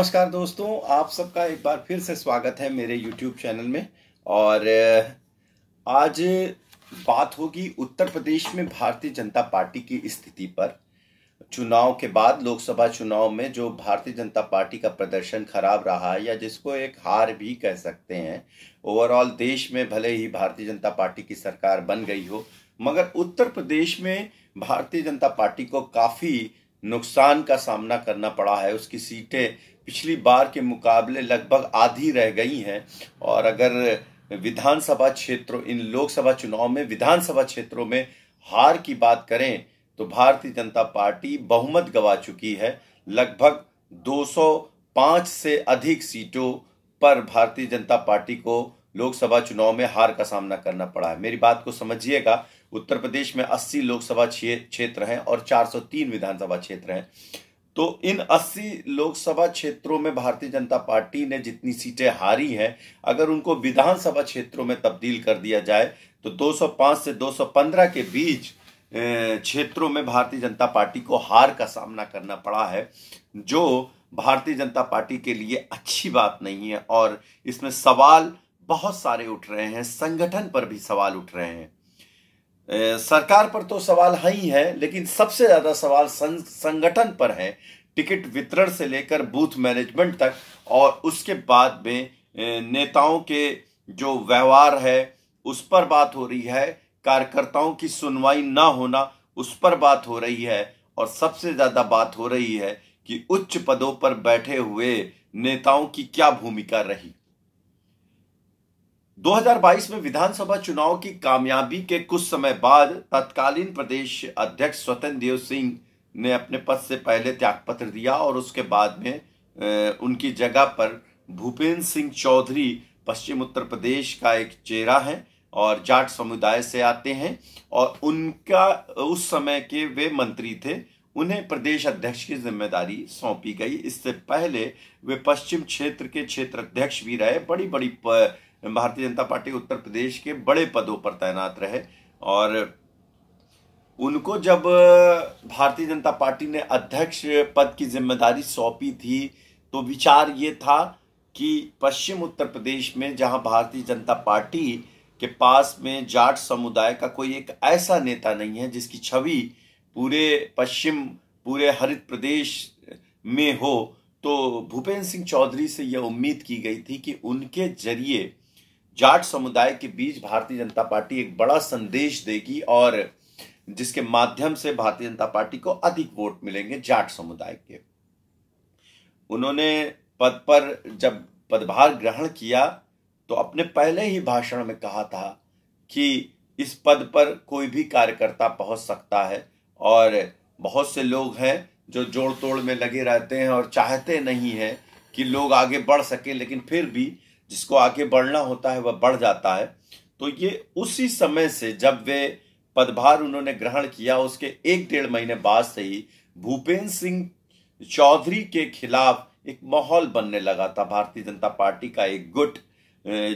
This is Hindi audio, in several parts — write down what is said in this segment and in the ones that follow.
नमस्कार दोस्तों आप सबका एक बार फिर से स्वागत है मेरे YouTube चैनल में और आज बात होगी उत्तर प्रदेश में भारतीय जनता पार्टी की स्थिति पर चुनाव के बाद लोकसभा चुनाव में जो भारतीय जनता पार्टी का प्रदर्शन खराब रहा है या जिसको एक हार भी कह सकते हैं ओवरऑल देश में भले ही भारतीय जनता पार्टी की सरकार बन गई हो मगर उत्तर प्रदेश में भारतीय जनता पार्टी को काफ़ी नुकसान का सामना करना पड़ा है उसकी सीटें पिछली बार के मुकाबले लगभग आधी रह गई हैं और अगर विधानसभा क्षेत्रों इन लोकसभा चुनाव में विधानसभा क्षेत्रों में हार की बात करें तो भारतीय जनता पार्टी बहुमत गवा चुकी है लगभग 205 से अधिक सीटों पर भारतीय जनता पार्टी को लोकसभा चुनाव में हार का सामना करना पड़ा है मेरी बात को समझिएगा उत्तर प्रदेश में 80 लोकसभा क्षेत्र हैं और 403 विधानसभा क्षेत्र हैं तो इन 80 लोकसभा क्षेत्रों में भारतीय जनता पार्टी ने जितनी सीटें हारी हैं अगर उनको विधानसभा क्षेत्रों में तब्दील कर दिया जाए तो 205 से 215 के बीच क्षेत्रों में भारतीय जनता पार्टी को हार का सामना करना पड़ा है जो भारतीय जनता पार्टी के लिए अच्छी बात नहीं है और इसमें सवाल बहुत सारे उठ रहे हैं संगठन पर भी सवाल उठ रहे हैं सरकार पर तो सवाल है ही है लेकिन सबसे ज़्यादा सवाल संगठन पर है टिकट वितरण से लेकर बूथ मैनेजमेंट तक और उसके बाद में नेताओं के जो व्यवहार है उस पर बात हो रही है कार्यकर्ताओं की सुनवाई ना होना उस पर बात हो रही है और सबसे ज़्यादा बात हो रही है कि उच्च पदों पर बैठे हुए नेताओं की क्या भूमिका रही 2022 में विधानसभा चुनाव की कामयाबी के कुछ समय बाद तत्कालीन प्रदेश अध्यक्ष स्वतंत्र देव सिंह ने अपने पद से पहले त्यागपत्र दिया और उसके बाद में उनकी जगह पर भूपेंद्र सिंह चौधरी पश्चिम उत्तर प्रदेश का एक चेहरा है और जाट समुदाय से आते हैं और उनका उस समय के वे मंत्री थे उन्हें प्रदेश अध्यक्ष की जिम्मेदारी सौंपी गई इससे पहले वे पश्चिम क्षेत्र के क्षेत्र अध्यक्ष भी रहे बड़ी बड़ी भारतीय जनता पार्टी उत्तर प्रदेश के बड़े पदों पर तैनात रहे और उनको जब भारतीय जनता पार्टी ने अध्यक्ष पद की जिम्मेदारी सौंपी थी तो विचार ये था कि पश्चिम उत्तर प्रदेश में जहां भारतीय जनता पार्टी के पास में जाट समुदाय का कोई एक ऐसा नेता नहीं है जिसकी छवि पूरे पश्चिम पूरे हरित प्रदेश में हो तो भूपेंद्र सिंह चौधरी से यह उम्मीद की गई थी कि उनके जरिए जाट समुदाय के बीच भारतीय जनता पार्टी एक बड़ा संदेश देगी और जिसके माध्यम से भारतीय जनता पार्टी को अधिक वोट मिलेंगे जाट समुदाय के उन्होंने पद पर जब पदभार ग्रहण किया तो अपने पहले ही भाषण में कहा था कि इस पद पर कोई भी कार्यकर्ता पहुंच सकता है और बहुत से लोग हैं जो जोड़ तोड़ में लगे रहते हैं और चाहते नहीं हैं कि लोग आगे बढ़ सकें लेकिन फिर भी जिसको आगे बढ़ना होता है वह बढ़ जाता है तो ये उसी समय से जब वे पदभार उन्होंने ग्रहण किया उसके एक डेढ़ महीने बाद से ही भूपेंद्र सिंह चौधरी के खिलाफ एक माहौल बनने लगा था भारतीय जनता पार्टी का एक गुट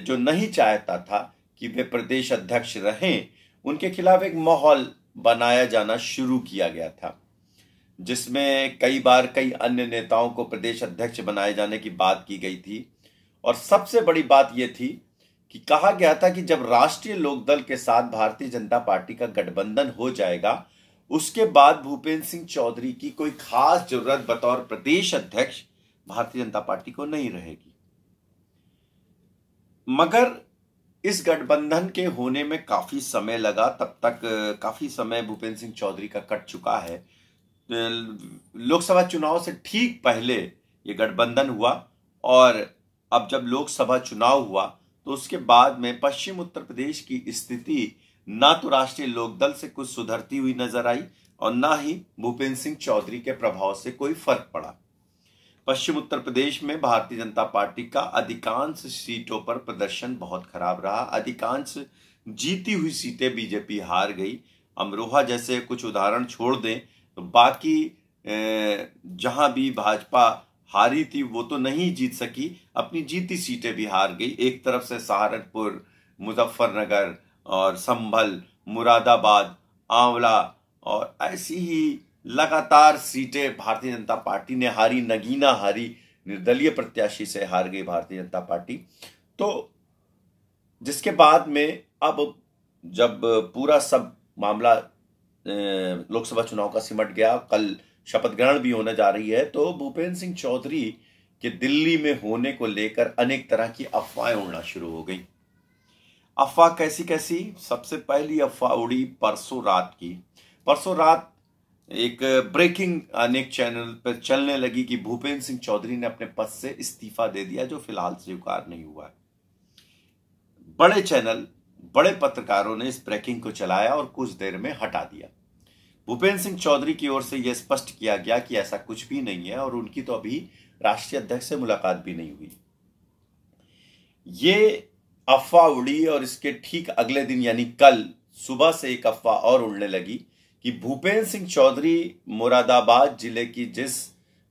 जो नहीं चाहता था कि वे प्रदेश अध्यक्ष रहें उनके खिलाफ एक माहौल बनाया जाना शुरू किया गया था जिसमें कई बार कई अन्य नेताओं को प्रदेश अध्यक्ष बनाए जाने की बात की गई थी और सबसे बड़ी बात यह थी कि कहा गया था कि जब राष्ट्रीय लोकदल के साथ भारतीय जनता पार्टी का गठबंधन हो जाएगा उसके बाद भूपेंद्र सिंह चौधरी की कोई खास जरूरत बतौर प्रदेश अध्यक्ष भारतीय जनता पार्टी को नहीं रहेगी मगर इस गठबंधन के होने में काफी समय लगा तब तक काफी समय भूपेंद्र सिंह चौधरी का कट चुका है लोकसभा चुनाव से ठीक पहले यह गठबंधन हुआ और अब जब लोकसभा चुनाव हुआ तो उसके बाद में पश्चिम उत्तर प्रदेश की स्थिति ना तो राष्ट्रीय लोकदल से कुछ सुधरती हुई नजर आई और ना ही भूपेंद्र सिंह चौधरी के प्रभाव से कोई फर्क पड़ा पश्चिम उत्तर प्रदेश में भारतीय जनता पार्टी का अधिकांश सीटों पर प्रदर्शन बहुत खराब रहा अधिकांश जीती हुई सीटें बीजेपी हार गई अमरोहा जैसे कुछ उदाहरण छोड़ दें तो बाकी जहां भी भाजपा हारी थी वो तो नहीं जीत सकी अपनी जीती सीटें भी हार गई एक तरफ से सहारनपुर मुजफ्फरनगर और संभल मुरादाबाद आंवला और ऐसी ही लगातार सीटें भारतीय जनता पार्टी ने हारी नगीना हारी निर्दलीय प्रत्याशी से हार गई भारतीय जनता पार्टी तो जिसके बाद में अब जब पूरा सब मामला लोकसभा चुनाव का सिमट गया कल शपथ ग्रहण भी होने जा रही है तो भूपेंद्र सिंह चौधरी के दिल्ली में होने को लेकर अनेक तरह की अफवाहें उड़ना शुरू हो गई अफवाह कैसी कैसी सबसे पहली अफवाह उड़ी परसों रात की परसों रात एक ब्रेकिंग अनेक चैनल पर चलने लगी कि भूपेंद्र सिंह चौधरी ने अपने पद से इस्तीफा दे दिया जो फिलहाल स्वीकार नहीं हुआ है बड़े चैनल बड़े पत्रकारों ने इस ब्रेकिंग को चलाया और कुछ देर में हटा दिया भूपेंद्र सिंह चौधरी की ओर से यह स्पष्ट किया गया कि ऐसा कुछ भी नहीं है और उनकी तो अभी राष्ट्रीय अध्यक्ष से मुलाकात भी नहीं हुई ये अफवाह उड़ी और इसके ठीक अगले दिन यानी कल सुबह से एक अफवाह और उड़ने लगी कि भूपेंद्र सिंह चौधरी मुरादाबाद जिले की जिस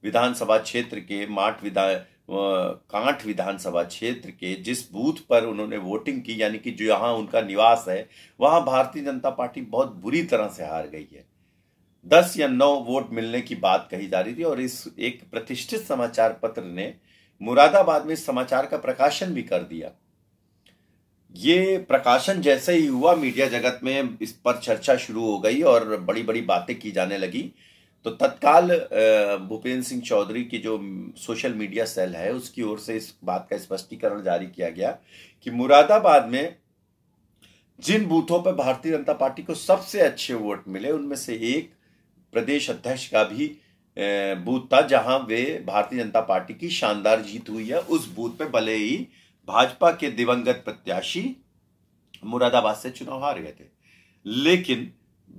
विधानसभा क्षेत्र के माठ विधान कांठ विधानसभा क्षेत्र के जिस बूथ पर उन्होंने वोटिंग की यानी कि जो यहां उनका निवास है वहां भारतीय जनता पार्टी बहुत बुरी तरह से हार गई है दस या नौ वोट मिलने की बात कही जा रही थी और इस एक प्रतिष्ठित समाचार पत्र ने मुरादाबाद में समाचार का प्रकाशन भी कर दिया ये प्रकाशन जैसे ही हुआ मीडिया जगत में इस पर चर्चा शुरू हो गई और बड़ी बड़ी बातें की जाने लगी तो तत्काल भूपेंद्र सिंह चौधरी की जो सोशल मीडिया सेल है उसकी ओर से इस बात का स्पष्टीकरण जारी किया गया कि मुरादाबाद में जिन बूथों पर भारतीय जनता पार्टी को सबसे अच्छे वोट मिले उनमें से एक प्रदेश अध्यक्ष का भी बूथ था जहां वे भारतीय जनता पार्टी की शानदार जीत हुई है उस बूथ पे भले ही भाजपा के दिवंगत प्रत्याशी मुरादाबाद से चुनाव हार गए थे लेकिन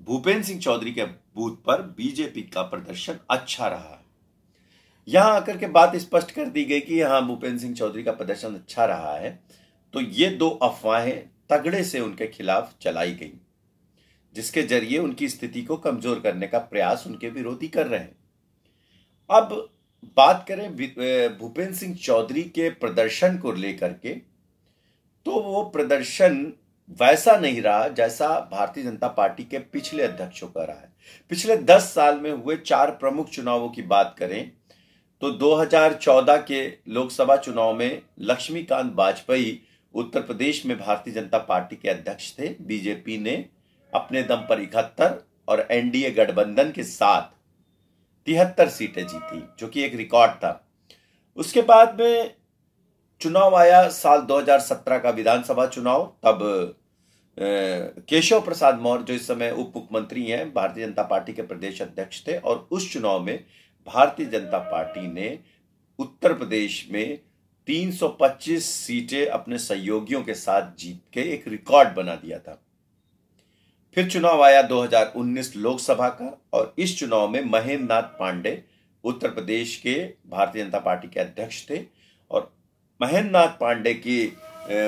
भूपेंद्र सिंह चौधरी के बूथ पर बीजेपी का प्रदर्शन अच्छा रहा यहां आकर के बात स्पष्ट कर दी गई कि यहां भूपेंद्र सिंह चौधरी का प्रदर्शन अच्छा रहा है तो ये दो अफवाहें तगड़े से उनके खिलाफ चलाई गई जिसके जरिए उनकी स्थिति को कमजोर करने का प्रयास उनके विरोधी कर रहे हैं अब बात करें भूपेंद्र सिंह चौधरी के प्रदर्शन को लेकर के तो वो प्रदर्शन वैसा नहीं रहा जैसा भारतीय जनता पार्टी के पिछले अध्यक्षों का रहा है पिछले दस साल में हुए चार प्रमुख चुनावों की बात करें तो 2014 के लोकसभा चुनाव में लक्ष्मीकांत वाजपेयी उत्तर प्रदेश में भारतीय जनता पार्टी के अध्यक्ष थे बीजेपी ने अपने दम पर इकहत्तर और एनडीए गठबंधन के साथ तिहत्तर सीटें जीती जो कि एक रिकॉर्ड था उसके बाद में चुनाव आया साल 2017 का विधानसभा चुनाव तब केशव प्रसाद मौर्य जो इस समय उप मुख्यमंत्री हैं भारतीय जनता पार्टी के प्रदेश अध्यक्ष थे और उस चुनाव में भारतीय जनता पार्टी ने उत्तर प्रदेश में 325 सीटें अपने सहयोगियों के साथ जीत के एक रिकॉर्ड बना दिया था फिर चुनाव आया 2019 लोकसभा का और इस चुनाव में महेंद्र नाथ पांडे उत्तर प्रदेश के भारतीय जनता पार्टी के अध्यक्ष थे और महेंद्र नाथ पांडे की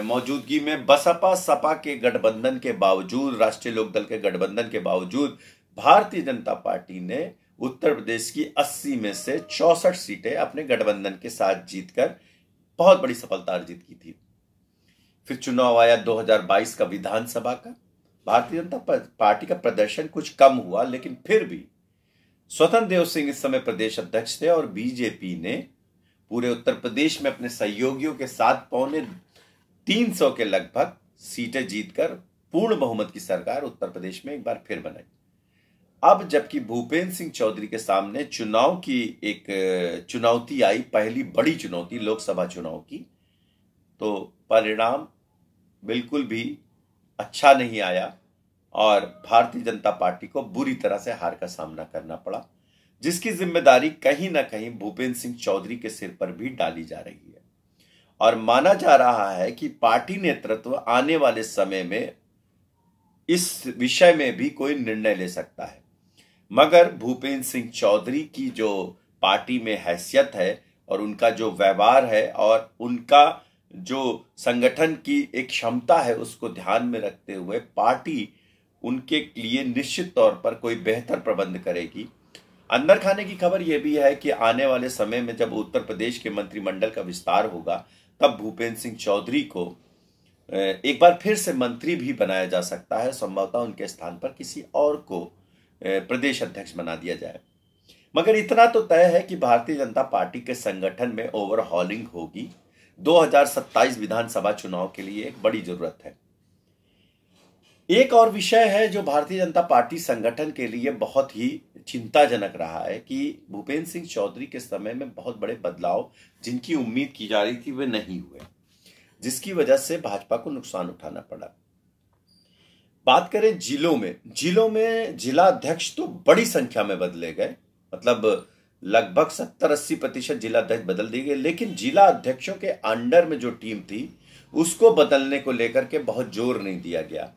मौजूदगी में बसपा सपा के गठबंधन के बावजूद राष्ट्रीय लोकदल के गठबंधन के बावजूद भारतीय जनता पार्टी ने उत्तर प्रदेश की 80 में से चौसठ सीटें अपने गठबंधन के साथ जीतकर बहुत बड़ी सफलता अर्जित की थी फिर चुनाव आया 2022 का विधानसभा का भारतीय जनता पार्टी का प्रदर्शन कुछ कम हुआ लेकिन फिर भी स्वतंत्र देव सिंह इस समय प्रदेश अध्यक्ष थे और बीजेपी ने पूरे उत्तर प्रदेश में अपने सहयोगियों के साथ पौने तीन सौ के लगभग सीटें जीतकर पूर्ण बहुमत की सरकार उत्तर प्रदेश में एक बार फिर बनाई अब जबकि भूपेंद्र सिंह चौधरी के सामने चुनाव की एक चुनौती आई पहली बड़ी चुनौती लोकसभा चुनाव की तो परिणाम बिल्कुल भी अच्छा नहीं आया और भारतीय जनता पार्टी को बुरी तरह से हार का सामना करना पड़ा जिसकी जिम्मेदारी कहीं ना कहीं भूपेंद्र सिंह चौधरी के सिर पर भी डाली जा रही है और माना जा रहा है कि पार्टी नेतृत्व आने वाले समय में इस विषय में भी कोई निर्णय ले सकता है मगर भूपेंद्र सिंह चौधरी की जो पार्टी में हैसियत है और उनका जो व्यवहार है और उनका जो संगठन की एक क्षमता है उसको ध्यान में रखते हुए पार्टी उनके लिए निश्चित तौर पर कोई बेहतर प्रबंध करेगी अंदर खाने की खबर यह भी है कि आने वाले समय में जब उत्तर प्रदेश के मंत्रिमंडल का विस्तार होगा तब भूपेंद्र सिंह चौधरी को एक बार फिर से मंत्री भी बनाया जा सकता है संभवतः उनके स्थान पर किसी और को प्रदेश अध्यक्ष बना दिया जाए मगर इतना तो तय है कि भारतीय जनता पार्टी के संगठन में ओवरहॉलिंग होगी 2027 विधानसभा चुनाव के लिए एक बड़ी जरूरत है एक और विषय है जो भारतीय जनता पार्टी संगठन के लिए बहुत ही चिंताजनक रहा है कि भूपेंद्र सिंह चौधरी के समय में बहुत बड़े बदलाव जिनकी उम्मीद की जा रही थी वे नहीं हुए जिसकी वजह से भाजपा को नुकसान उठाना पड़ा बात करें जिलों में जिलों में जिला अध्यक्ष तो बड़ी संख्या में बदले गए मतलब लगभग सत्तर अस्सी प्रतिशत जिलाध्यक्ष बदल दिए गए लेकिन जिला अध्यक्षों के अंडर में जो टीम थी उसको बदलने को लेकर के बहुत जोर नहीं दिया गया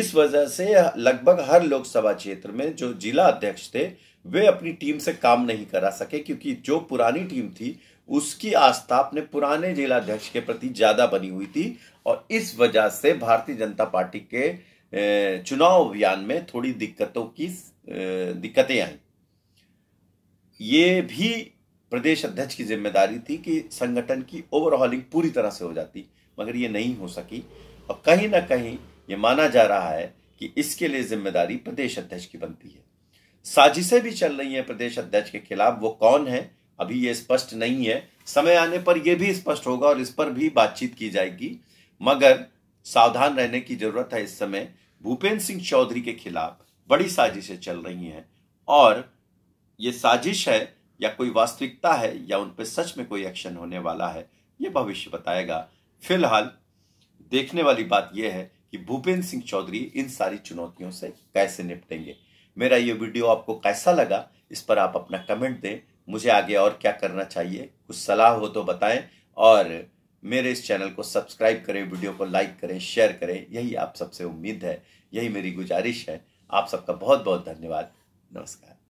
इस वजह से लगभग हर लोकसभा क्षेत्र में जो जिला अध्यक्ष थे वे अपनी टीम से काम नहीं करा सके क्योंकि जो पुरानी टीम थी उसकी आस्था अपने पुराने जिला अध्यक्ष के प्रति ज्यादा बनी हुई थी और इस वजह से भारतीय जनता पार्टी के चुनाव अभियान में थोड़ी दिक्कतों की दिक्कतें आई ये भी प्रदेश अध्यक्ष की जिम्मेदारी थी कि संगठन की ओवरहॉलिंग पूरी तरह से हो जाती मगर ये नहीं हो सकी और कहीं ना कहीं ये माना जा रहा है कि इसके लिए जिम्मेदारी प्रदेश अध्यक्ष की बनती है साजिशें भी चल रही हैं प्रदेश अध्यक्ष के खिलाफ वो कौन है अभी ये स्पष्ट नहीं है समय आने पर यह भी स्पष्ट होगा और इस पर भी बातचीत की जाएगी मगर सावधान रहने की जरूरत है इस समय भूपेंद्र सिंह चौधरी के खिलाफ बड़ी साजिशें चल रही हैं और ये साजिश है या कोई वास्तविकता है या उन पर सच में कोई एक्शन होने वाला है ये भविष्य बताएगा फिलहाल देखने वाली बात यह है कि भूपेंद्र सिंह चौधरी इन सारी चुनौतियों से कैसे निपटेंगे मेरा ये वीडियो आपको कैसा लगा इस पर आप अपना कमेंट दें मुझे आगे और क्या करना चाहिए कुछ सलाह हो तो बताएं और मेरे इस चैनल को सब्सक्राइब करें वीडियो को लाइक करें शेयर करें यही आप सबसे उम्मीद है यही मेरी गुजारिश है आप सबका बहुत बहुत धन्यवाद नमस्कार